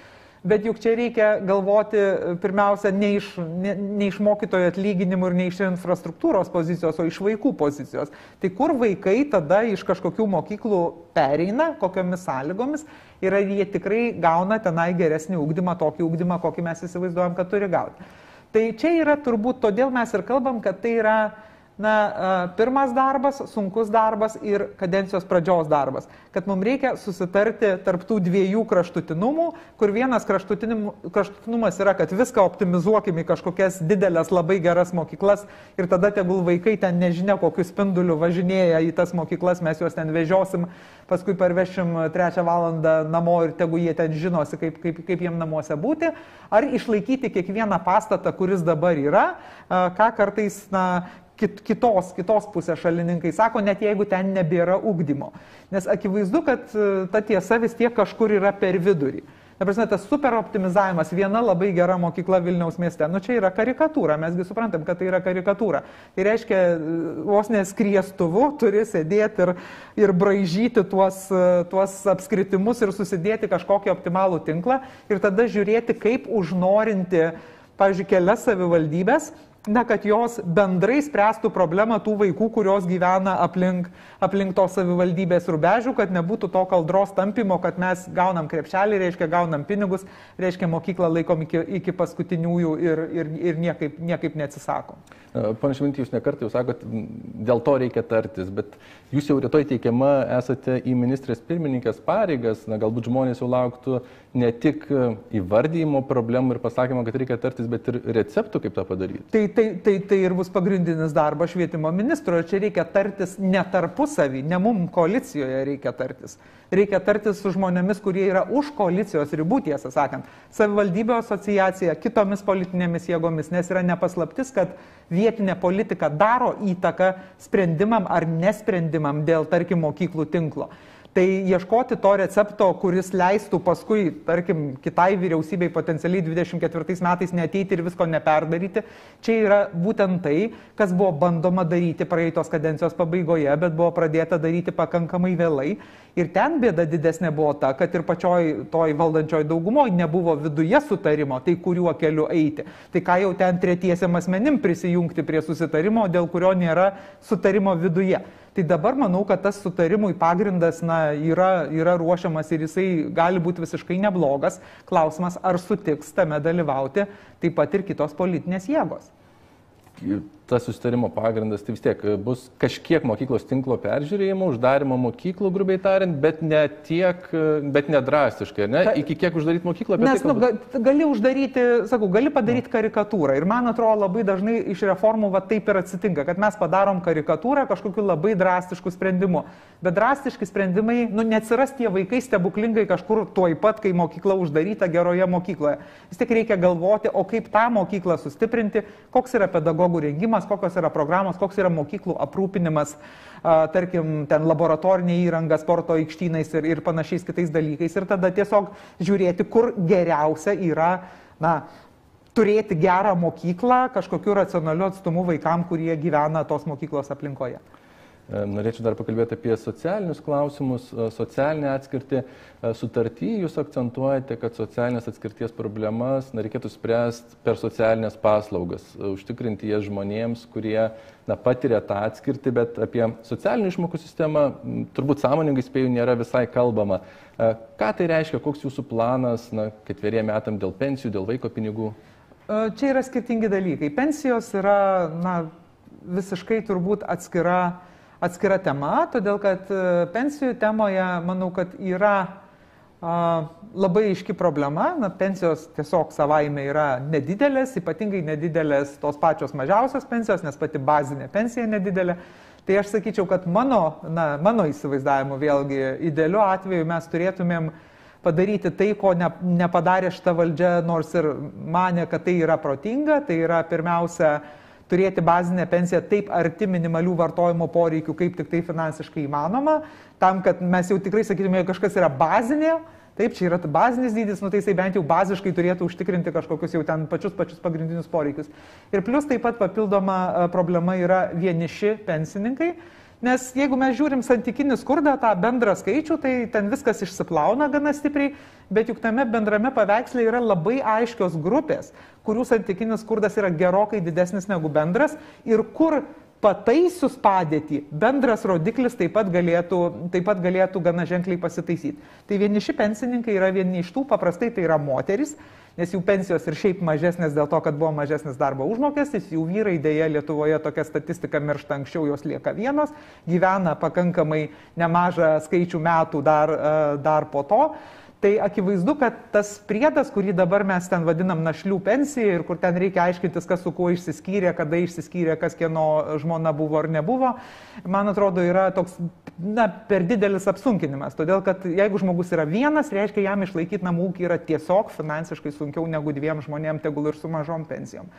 bet juk čia reikia galvoti e, pirmiausia ne iš, ne, ne iš mokytojo atlyginimų ir ne iš infrastruktūros pozicijos, o iš vaikų pozicijos. Tai kur vaikai tada iš kažkokių mokyklų pereina, kokiomis sąlygomis ir ar jie tikrai gauna tenai geresnį ūkdymą, tokį ūkdymą, kokį mes įsivaizduojam, kad turi gauti. Tai čia yra turbūt, todėl mes ir kalbam, kad tai yra na, pirmas darbas, sunkus darbas ir kadencijos pradžios darbas. Kad mums reikia susitarti tarptų dviejų kraštutinumų, kur vienas kraštutinumas yra, kad viską optimizuokime į kažkokias didelės, labai geras mokyklas ir tada tegul vaikai ten nežinia, kokiu spinduliu važinėja į tas mokyklas, mes juos ten vežiosim, paskui parvešim trečią valandą namo ir tegu jie ten žinosi, kaip, kaip, kaip jiem namuose būti. Ar išlaikyti kiekvieną pastatą, kuris dabar yra, ką kartais, na, kit, kitos, kitos pusės šalininkai sako, net jeigu ten nebėra ugdymo. Nes akivaizdu, kad e, ta tiesa vis tiek kažkur yra per vidurį. Na, prasme, tas super optimizavimas, viena labai gera mokykla Vilniaus mieste, nu čia yra karikatūra, mesgi suprantam, kad tai yra karikatūra. Tai reiškia, e, vos neskriestuvu turi sėdėti ir, ir braižyti tuos, e, tuos apskritimus ir susidėti kažkokį optimalų tinklą ir tada žiūrėti, kaip užnorinti, pavyzdžiui, kelias savivaldybės na, kad jos bendrai spręstų problemą tų vaikų, kurios gyvena aplink, aplink tos savivaldybės rubežių, kad nebūtų to kaldros tampimo, kad mes gaunam krepšelį, reiškia, gaunam pinigus, reiškia, mokyklą laikom iki, iki paskutiniųjų ir, ir, ir niekaip, niekaip neatsisakom. Panašiai, jūs nekart jau sakot, dėl to reikia tartis, bet Jūs jau rytoj teikiama esate į ministrės pirmininkės pareigas, na galbūt žmonės jau lauktų ne tik e, įvardymo problemų ir pasakymo, kad reikia tartis, bet ir receptų, kaip tą padaryti. Tai, tai, tai, tai ir bus pagrindinis darbas švietimo ministro, čia reikia tartis ne tarpusavį, ne mum koalicijoje reikia tartis reikia tartis su žmonėmis, kurie yra už koalicijos ribų, tiesą sakant, savivaldybių asociacija, kitomis politinėmis jėgomis, nes yra nepaslaptis, kad vietinė politika daro įtaką sprendimam ar nesprendimam dėl, tarkim, mokyklų tinklo. Tai ieškoti to recepto, kuris leistų paskui, tarkim, kitai vyriausybei potencialiai 24 metais neteiti ir visko neperdaryti, čia yra būtent tai, kas buvo bandoma daryti praeitos kadencijos pabaigoje, bet buvo pradėta daryti pakankamai vėlai. Ir ten bėda didesnė buvo ta, kad ir pačioj toj valdančioj daugumoje nebuvo viduje sutarimo, tai kuriuo keliu eiti. Tai ką jau ten tretiesiam asmenim prisijungti prie susitarimo, dėl kurio nėra sutarimo viduje. Tai dabar manau, kad tas sutarimui pagrindas na, yra, yra ruošiamas ir jisai gali būti visiškai neblogas. Klausimas, ar sutiks tame dalyvauti taip pat ir kitos politinės jėgos tas susitarimo pagrindas, tai vis tiek e, bus kažkiek mokyklos tinklo peržiūrėjimo, uždarimo mokyklų, grubiai tariant, bet ne tiek, e, bet nedrastiškai, ne? Ka... Iki kiek uždaryti mokyklą, bet... Nes, tai, kalbant... nu, gali uždaryti, sakau, gali padaryti mm. karikatūrą. Ir man atrodo, labai dažnai iš reformų va taip ir atsitinka, kad mes padarom karikatūrą kažkokiu labai drastišku sprendimu. Bet drastiški sprendimai, nu, neatsiras tie vaikai stebuklingai kažkur tuoj pat, kai mokykla uždaryta geroje mokykloje. Vis tik reikia galvoti, o kaip tą mokyklą sustiprinti, koks yra pedagogų rengimas saugumas, kokios yra programos, koks yra mokyklų aprūpinimas, tarkim, ten laboratorinė įranga, sporto aikštynais ir, ir panašiais kitais dalykais. Ir tada tiesiog žiūrėti, kur geriausia yra, na, turėti gerą mokyklą kažkokiu racionaliu atstumu vaikam, kurie gyvena tos mokyklos aplinkoje. Norėčiau dar pakalbėti apie socialinius klausimus, e, socialinę atskirtį. E, sutartį jūs akcentuojate, kad socialinės atskirties problemas na, reikėtų spręsti per socialinės paslaugas, e, užtikrinti jas žmonėms, kurie na, patiria tą atskirtį, bet apie socialinių išmokų sistemą turbūt sąmoningai spėjau nėra visai kalbama. Ką tai reiškia, koks jūsų planas ketveriem metam dėl pensijų, dėl vaiko pinigų? Čia yra skirtingi dalykai. Pensijos yra na, visiškai turbūt atskira atskira tema, todėl kad e, pensijų temoje, manau, kad yra a, labai iški problema. Na, pensijos tiesiog savaime yra nedidelės, ypatingai nedidelės tos pačios mažiausios pensijos, nes pati bazinė pensija nedidelė. Tai aš sakyčiau, kad mano, na, mano įsivaizdavimu vėlgi idealiu atveju mes turėtumėm padaryti tai, ko ne, nepadarė šita valdžia, nors ir mane, kad tai yra protinga, tai yra pirmiausia, turėti bazinę pensiją taip arti minimalių vartojimo poreikių, kaip tik tai finansiškai įmanoma, tam, kad mes jau tikrai sakytume, kažkas yra bazinė, taip, čia yra bazinis dydis, nu tai jisai bent jau baziškai turėtų užtikrinti kažkokius jau ten pačius pačius pagrindinius poreikius. Ir plus taip pat papildoma e, problema yra vieniši pensininkai Nes jeigu mes žiūrim santykinį skurdą, tą bendrą skaičių, tai ten viskas išsiplauna gana stipriai, bet juk tame bendrame paveiksle yra labai aiškios grupės, kurių santykinis skurdas yra gerokai didesnis negu bendras ir kur pataisius padėtį, bendras rodiklis taip pat galėtų, taip pat galėtų gana ženkliai pasitaisyti. Tai vieniši pensininkai yra vieni iš tų, paprastai tai yra moteris, nes jų pensijos ir šiaip mažesnės dėl to, kad buvo mažesnis darbo užmokestis, jų vyrai dėja Lietuvoje tokia statistika miršta anksčiau, jos lieka vienos, gyvena pakankamai nemažą skaičių metų dar, e, dar po to tai akivaizdu, kad tas priedas, kurį dabar mes ten vadinam našlių pensija ir kur ten reikia aiškintis, kas su kuo išsiskyrė, kada išsiskyrė, kas kieno žmona buvo ar nebuvo, man atrodo, yra toks na, per didelis apsunkinimas. Todėl, kad jeigu žmogus yra vienas, reiškia, jam išlaikyti namų ūkį yra tiesiog finansiškai sunkiau negu dviem žmonėm, tegul ir su mažom pensijom.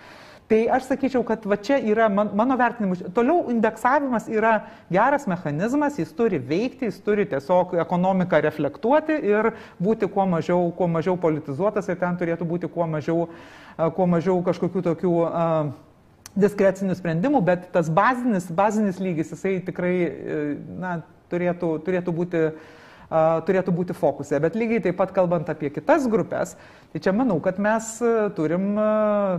Tai aš sakyčiau, kad va čia yra man, mano vertinimu. Toliau indeksavimas yra geras mechanizmas, jis turi veikti, jis turi tiesiog ekonomiką reflektuoti ir būti kuo mažiau, kuo mažiau politizuotas ir ten turėtų būti kuo mažiau, kuo mažiau kažkokių tokių uh, diskrecinių sprendimų, bet tas bazinis, bazinis lygis, jisai tikrai e, na, turėtų, turėtų būti uh, turėtų būti fokuse. Bet lygiai taip pat kalbant apie kitas grupės, tai čia manau, kad mes turim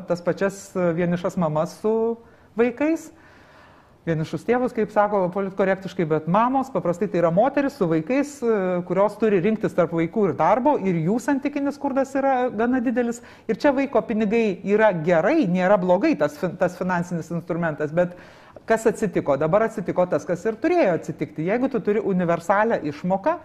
tas pačias vienišas mamas su vaikais. Vienišus tėvus, kaip sako politkorektiškai, bet mamos paprastai tai yra moteris su vaikais, kurios turi rinktis tarp vaikų ir darbo ir jų santykinis skurdas yra gana didelis. Ir čia vaiko pinigai yra gerai, nėra blogai tas, tas finansinis instrumentas, bet kas atsitiko? Dabar atsitiko tas, kas ir turėjo atsitikti. Jeigu tu turi universalią išmoką,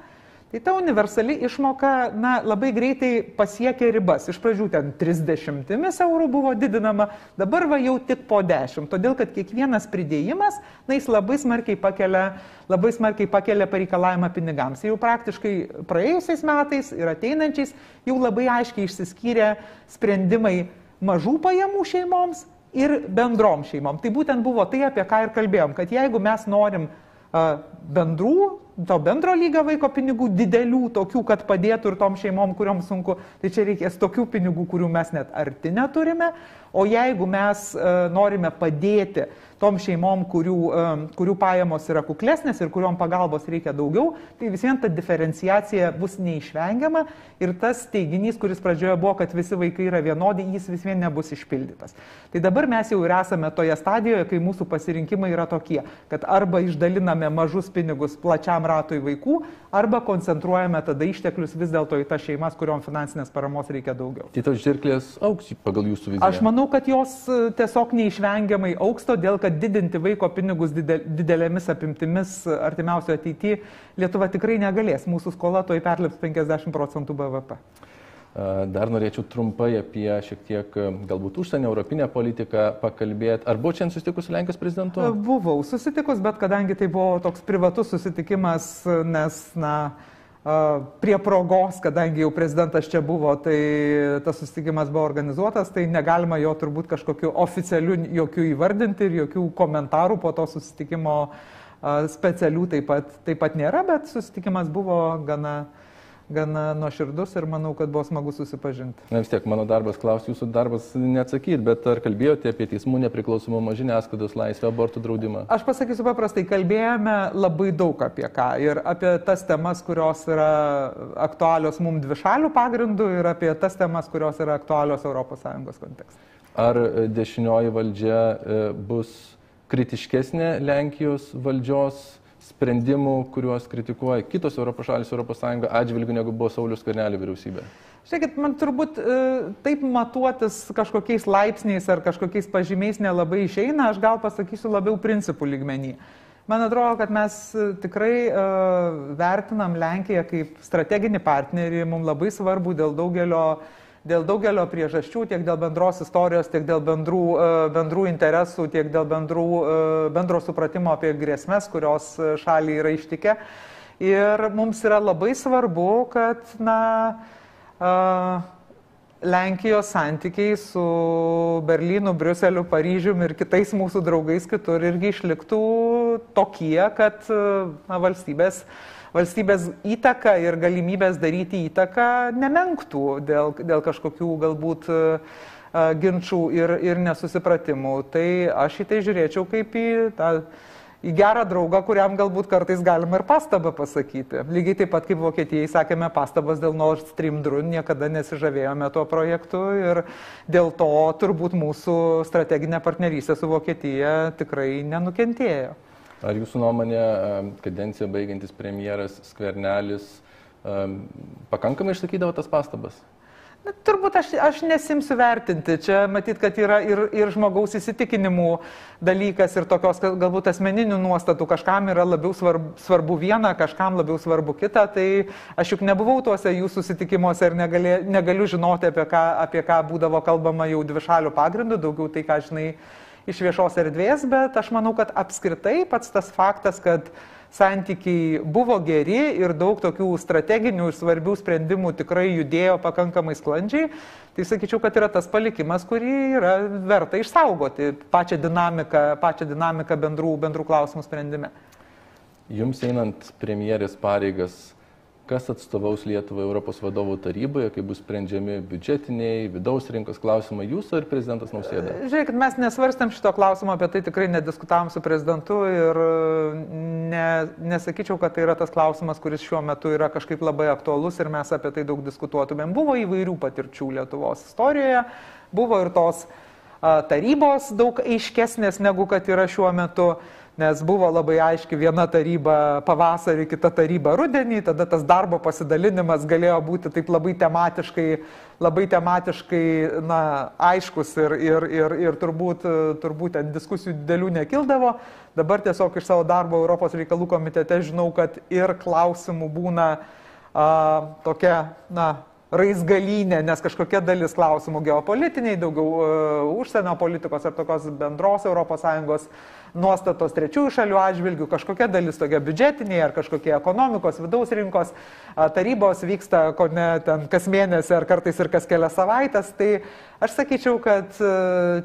Tai ta universali išmoka na, labai greitai pasiekė ribas. Iš pradžių ten 30 eurų buvo didinama, dabar va jau tik po 10. Todėl, kad kiekvienas pridėjimas, na, jis labai smarkiai pakelia, labai smarkiai pakelia pareikalavimą pinigams. Jau praktiškai praėjusiais metais ir ateinančiais jau labai aiškiai išsiskyrė sprendimai mažų pajamų šeimoms ir bendrom šeimom. Tai būtent buvo tai, apie ką ir kalbėjom, kad jeigu mes norim bendrų to bendro lygio vaiko pinigų, didelių tokių, kad padėtų ir tom šeimom, kuriuom sunku, tai čia reikės tokių pinigų, kurių mes net arti neturime. O jeigu mes e, norime padėti, tom šeimom, kurių, kurių pajamos yra kuklesnės ir kuriuom pagalbos reikia daugiau, tai vis vien ta diferenciacija bus neišvengiama ir tas teiginys, kuris pradžioje buvo, kad visi vaikai yra vienodi, jis vis vien nebus išpildytas. Tai dabar mes jau ir esame toje stadijoje, kai mūsų pasirinkimai yra tokie, kad arba išdaliname mažus pinigus plačiam ratui vaikų, arba koncentruojame tada išteklius vis dėlto į tas šeimas, kuriuom finansinės paramos reikia daugiau. Tai tos žirklės auks pagal jūsų viziją? Aš manau, kad jos e, tiesiog neišvengiamai auks, todėl kad kad didinti vaiko pinigus didelėmis apimtimis artimiausioje ateityje Lietuva tikrai negalės. Mūsų skola toj perlips 50 procentų BVP. Dar norėčiau trumpai apie šiek tiek galbūt užsienio europinę politiką pakalbėti. Ar buvau čia susitikus su Lenkijos prezidentu? Buvau susitikus, bet kadangi tai buvo toks privatus susitikimas, nes, na, prie progos, kadangi jau prezidentas čia buvo, tai tas susitikimas buvo organizuotas, tai negalima jo turbūt kažkokiu oficialiu jokių įvardinti ir jokių komentarų po to susitikimo specialių taip pat, taip pat nėra, bet susitikimas buvo gana uh, gana nuoširdus ir manau, kad buvo smagu susipažinti. Na vis tiek, mano darbas klaus, jūsų darbas neatsakyti, bet ar kalbėjote apie teismų nepriklausomumą, žiniasklaidos laisvę, abortų draudimą? Aš pasakysiu paprastai, kalbėjome labai daug apie ką ir apie tas temas, kurios yra aktualios mums dvišalių pagrindų ir apie tas temas, kurios yra aktualios ES kontekste. Ar e, dešinioji valdžia e, bus kritiškesnė Lenkijos valdžios sprendimų, kuriuos kritikuoja kitos Europos šalis, Europos Sąjunga atžvilgių, negu buvo Saulis Karnelė vyriausybė? Žiūrėkit, man turbūt e, taip matuotis kažkokiais laipsniais ar kažkokiais pažymiais nelabai išeina, aš gal pasakysiu labiau principų lygmenį. Man atrodo, kad mes e, tikrai e, vertinam Lenkiją kaip strateginį partnerį, mums labai svarbu dėl daugelio e, dėl daugelio priežasčių, tiek dėl bendros istorijos, tiek dėl bendrų, e, bendrų interesų, tiek dėl bendrų, e, bendro supratimo apie grėsmės, kurios e, šaliai yra ištikę. Ir mums yra labai svarbu, kad na, Lenkijos santykiai su Berlynu, Briuseliu, Paryžiumi ir kitais mūsų draugais kitur irgi išliktų tokie, kad na, valstybės uh, valstybės įtaka ir galimybės daryti įtaką nemenktų dėl, dėl kažkokių galbūt e, e, ginčių ir, ir nesusipratimų. Tai aš į tai žiūrėčiau kaip į tą į gerą draugą, kuriam galbūt kartais galima ir pastabą pasakyti. Lygiai taip pat kaip Vokietijai sakėme pastabas dėl Nord Stream 2, niekada nesižavėjome tuo projektu ir dėl to turbūt mūsų strateginė partnerystė su Vokietija tikrai nenukentėjo. Ar jūsų nuomonė, kadencija baigiantis premjeras Skvernelis pakankamai išsakydavo tas pastabas? Na, turbūt aš, aš nesimsiu vertinti. Čia matyt, kad yra ir, ir žmogaus įsitikinimų dalykas ir tokios galbūt asmeninių nuostatų. Kažkam yra labiau svarbu, svarbu viena, kažkam labiau svarbu kita. Tai aš juk nebuvau tuose jų susitikimuose ir negali, negaliu žinoti, apie ką, apie ką būdavo kalbama jau dvišalių pagrindų, daugiau tai, ką žinai iš viešos erdvės, bet aš manau, kad apskritai pats tas faktas, kad santykiai buvo geri ir daug tokių strateginių ir svarbių sprendimų tikrai judėjo pakankamai sklandžiai, tai sakyčiau, kad yra tas palikimas, kurį yra verta išsaugoti pačią dinamiką, pačią dinamiką bendrų, bendrų klausimų sprendime. Jums einant premjeris pareigas, kas atstovaus Lietuvą Europos vadovų taryboje, kai bus sprendžiami biudžetiniai, vidaus rinkos klausimai, jūs ar prezidentas nausėda? E, žiūrėkit, mes nesvarstam šito klausimo, apie tai tikrai nediskutavom su prezidentu ir e, ne, nesakyčiau, kad tai yra tas klausimas, kuris šiuo metu yra kažkaip labai aktualus ir mes apie tai daug diskutuotumėm. Buvo įvairių patirčių Lietuvos istorijoje, buvo ir tos tarybos daug aiškesnės negu kad yra šiuo metu nes buvo labai aiški viena taryba pavasarį, kita taryba rudenį, tada tas darbo pasidalinimas galėjo būti taip labai tematiškai, labai tematiškai na, aiškus ir, ir, ir, ir turbūt, turbūt ten diskusijų dėlių nekildavo. Dabar tiesiog iš savo darbo Europos reikalų komitete žinau, kad ir klausimų būna a, tokia, na, raizgalinė, nes kažkokia dalis klausimų geopolitiniai, daugiau uh, užsienio politikos ar tokios bendros ES nuostatos trečiųjų šalių atžvilgių, kažkokia dalis tokia biudžetinė ar kažkokie ekonomikos, vidaus rinkos tarybos vyksta, ko ne ten kas mėnesį ar kartais ir kas kelias savaitės. Tai aš sakyčiau, kad e,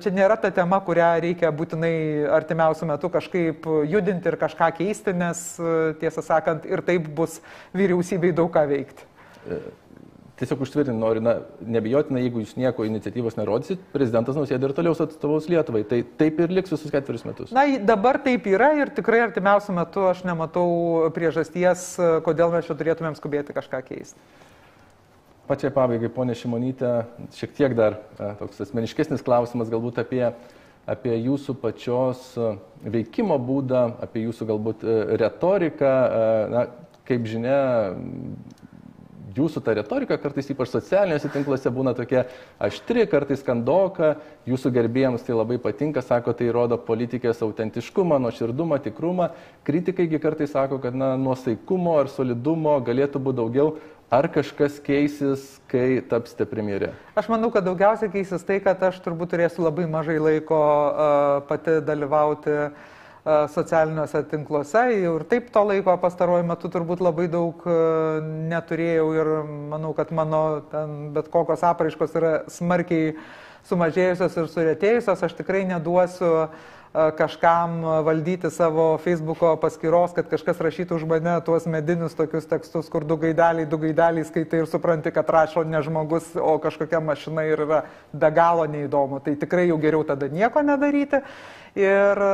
čia nėra ta tema, kurią reikia būtinai artimiausių metų kažkaip judinti ir kažką keisti, nes e, tiesą sakant ir taip bus vyriausybei daug ką veikti. E, tiesiog užtvirtinti noriu, na, nebijotinai, jeigu jūs nieko iniciatyvos nerodysit, prezidentas nausėdė ir toliau atstovaus Lietuvai. Tai taip ir liks visus ketverius metus. Na, dabar taip yra ir tikrai artimiausiu metu aš nematau priežasties, kodėl mes čia turėtumėm skubėti kažką keisti. Pačiai pabaigai, ponė Šimonytė, šiek tiek dar toks asmeniškesnis klausimas galbūt apie, apie jūsų pačios veikimo būdą, apie jūsų galbūt e, retoriką. Na, kaip žinia, jūsų ta retorika kartais ypač socialiniuose tinkluose būna tokia aštri, kartais kandoka, jūsų gerbėjams tai labai patinka, sako, tai rodo politikės autentiškumą, nuoširdumą, tikrumą. Kritikaigi kartais sako, kad na, nuosaikumo ar solidumo galėtų būti daugiau. Ar kažkas keisis, kai tapsite premjerė? Aš manau, kad daugiausia keisis tai, kad aš turbūt turėsiu labai mažai laiko uh, pati dalyvauti uh, E, socialiniuose tinkluose. Ir taip to laiko pastaruoju metu turbūt labai daug e, neturėjau ir manau, kad mano bet kokios apraiškos yra smarkiai sumažėjusios ir surėtėjusios, aš tikrai neduosiu e, kažkam e, valdyti savo Facebook'o paskyros, kad kažkas rašytų už mane tuos medinius tokius tekstus, kur du gaideliai, du gaideliai skaitai ir supranti, kad rašo ne žmogus, o kažkokia mašina ir yra be galo neįdomu. Tai tikrai jau geriau tada nieko nedaryti. Ir e,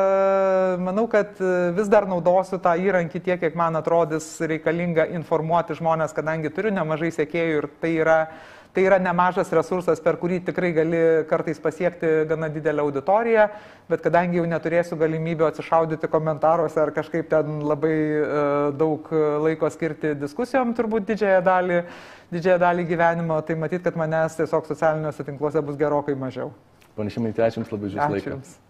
manau, kad vis dar naudosiu tą įrankį tiek, kiek man atrodys reikalinga informuoti žmonės, kadangi turiu nemažai sėkėjų ir tai yra uh, tai yra nemažas resursas, per kurį tikrai gali kartais pasiekti gana didelę auditoriją, bet kadangi jau neturėsiu galimybių atsišaudyti komentaruose ar kažkaip ten labai e, daug laiko skirti diskusijom turbūt didžiąją dalį, didžiąją dalį gyvenimo, tai matyt, kad manęs tiesiog socialiniuose tinkluose bus gerokai mažiau. Panašimai, tai ačiū Jums labai už Jūsų laiką. Jums.